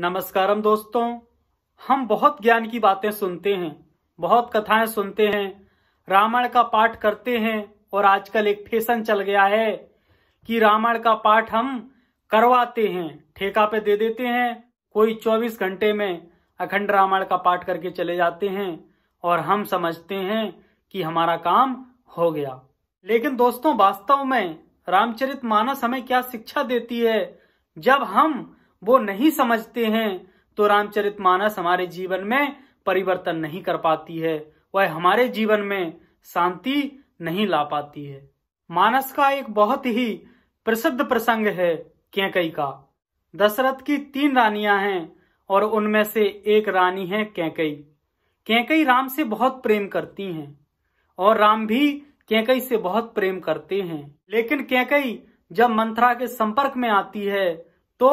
नमस्कार दोस्तों हम बहुत ज्ञान की बातें सुनते हैं बहुत कथाएं सुनते हैं रामायण का पाठ करते हैं और आजकल एक फैशन चल गया है कि रामायण का पाठ हम करवाते हैं ठेका पे दे देते हैं कोई 24 घंटे में अखंड रामायण का पाठ करके चले जाते हैं और हम समझते हैं कि हमारा काम हो गया लेकिन दोस्तों वास्तव में रामचरित मानस हमें क्या शिक्षा देती है जब हम वो नहीं समझते हैं तो रामचरितमानस हमारे जीवन में परिवर्तन नहीं कर पाती है वह हमारे जीवन में शांति नहीं ला पाती है मानस का एक बहुत ही प्रसिद्ध प्रसंग है कैकई का दशरथ की तीन रानियां हैं और उनमें से एक रानी है कैकई कैकई राम से बहुत प्रेम करती हैं और राम भी कैकई से बहुत प्रेम करते हैं लेकिन कैकई जब मंथरा के संपर्क में आती है तो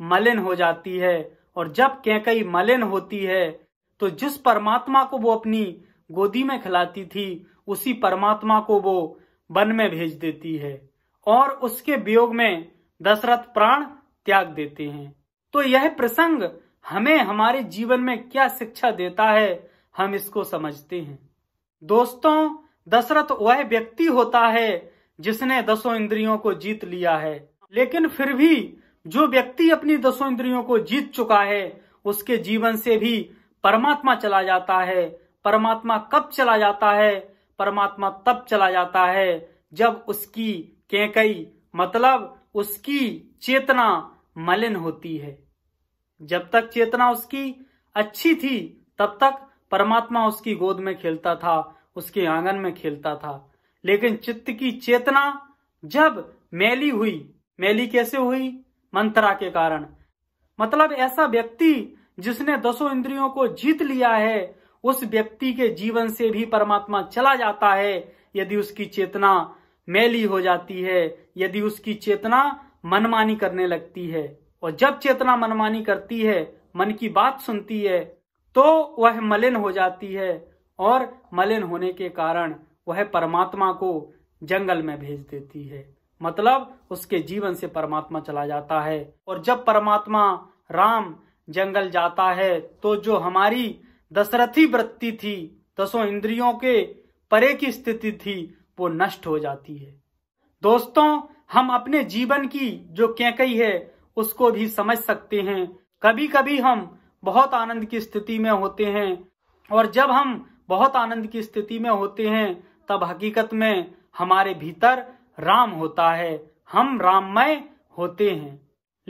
मलिन हो जाती है और जब कैकई मलिन होती है तो जिस परमात्मा को वो अपनी गोदी में खिलाती थी उसी परमात्मा को वो वन में भेज देती है और उसके वियोग में दशरथ प्राण त्याग देते हैं तो यह प्रसंग हमें हमारे जीवन में क्या शिक्षा देता है हम इसको समझते हैं दोस्तों दशरथ वह व्यक्ति होता है जिसने दसों इंद्रियों को जीत लिया है लेकिन फिर भी जो व्यक्ति अपनी दसों इंद्रियों को जीत चुका है उसके जीवन से भी परमात्मा चला जाता है परमात्मा कब चला जाता है परमात्मा तब चला जाता है जब उसकी केकई मतलब उसकी चेतना मलिन होती है जब तक चेतना उसकी अच्छी थी तब तक परमात्मा उसकी गोद में खेलता था उसके आंगन में खेलता था लेकिन चित्त की चेतना जब मैली हुई मैली कैसे हुई मंत्रा के कारण मतलब ऐसा व्यक्ति जिसने दसों इंद्रियों को जीत लिया है उस व्यक्ति के जीवन से भी परमात्मा चला जाता है यदि उसकी चेतना मैली हो जाती है यदि उसकी चेतना मनमानी करने लगती है और जब चेतना मनमानी करती है मन की बात सुनती है तो वह मलिन हो जाती है और मलिन होने के कारण वह परमात्मा को जंगल में भेज देती है मतलब उसके जीवन से परमात्मा चला जाता है और जब परमात्मा राम जंगल जाता है तो जो हमारी दशरथी वृत्ति थी दसों इंद्रियों के परे की स्थिति थी वो नष्ट हो जाती है दोस्तों हम अपने जीवन की जो कैकई है उसको भी समझ सकते हैं कभी कभी हम बहुत आनंद की स्थिति में होते हैं और जब हम बहुत आनंद की स्थिति में होते हैं तब हकीकत में हमारे भीतर राम होता है हम राममय होते हैं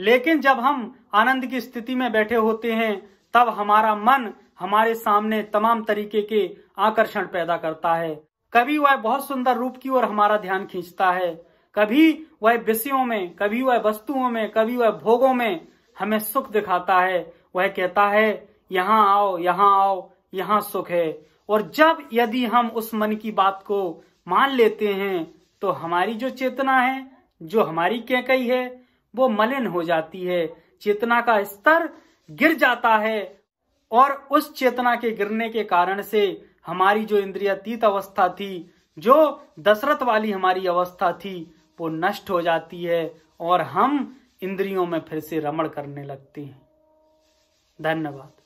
लेकिन जब हम आनंद की स्थिति में बैठे होते हैं तब हमारा मन हमारे सामने तमाम तरीके के आकर्षण पैदा करता है कभी वह बहुत सुंदर रूप की ओर हमारा ध्यान खींचता है कभी वह विषयों में कभी वह वस्तुओं में कभी वह भोगों में हमें सुख दिखाता है वह कहता है यहाँ आओ यहाँ आओ यहाँ सुख है और जब यदि हम उस मन की बात को मान लेते हैं तो हमारी जो चेतना है जो हमारी कैकई है वो मलिन हो जाती है चेतना का स्तर गिर जाता है और उस चेतना के गिरने के कारण से हमारी जो इंद्रियातीत अवस्था थी जो दशरथ वाली हमारी अवस्था थी वो नष्ट हो जाती है और हम इंद्रियों में फिर से रमण करने लगते हैं धन्यवाद